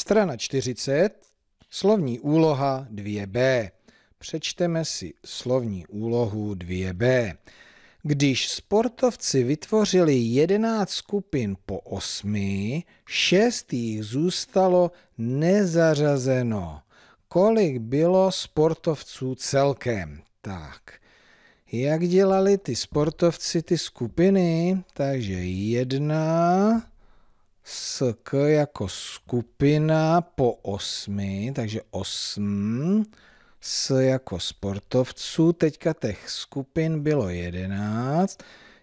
Strana 40, slovní úloha 2b. Přečteme si slovní úlohu 2b. Když sportovci vytvořili 11 skupin po 8, 6 jich zůstalo nezařazeno. Kolik bylo sportovců celkem? Tak, jak dělali ty sportovci ty skupiny? Takže jedna, SK jako skupina po osmi, takže osm. S jako sportovců, teďka těch skupin bylo jedenáct.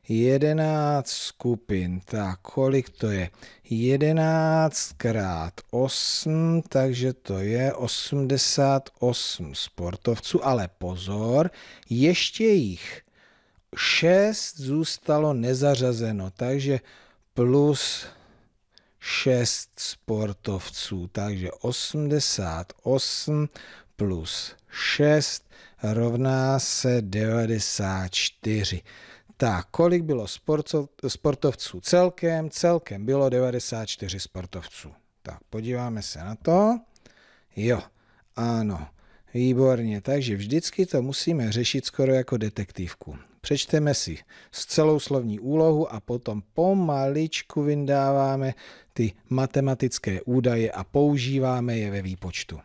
Jedenáct skupin, tak kolik to je? Jedenáct krát osm. takže to je 88 sportovců, ale pozor, ještě jich šest zůstalo nezařazeno, takže plus 6 sportovců, takže 88 plus 6 rovná se 94. Tak, kolik bylo sportovců celkem? Celkem bylo 94 sportovců. Tak, podíváme se na to. Jo, ano. Výborně, takže vždycky to musíme řešit skoro jako detektivku. Přečteme si s celou slovní úlohu a potom pomaličku vyndáváme ty matematické údaje a používáme je ve výpočtu.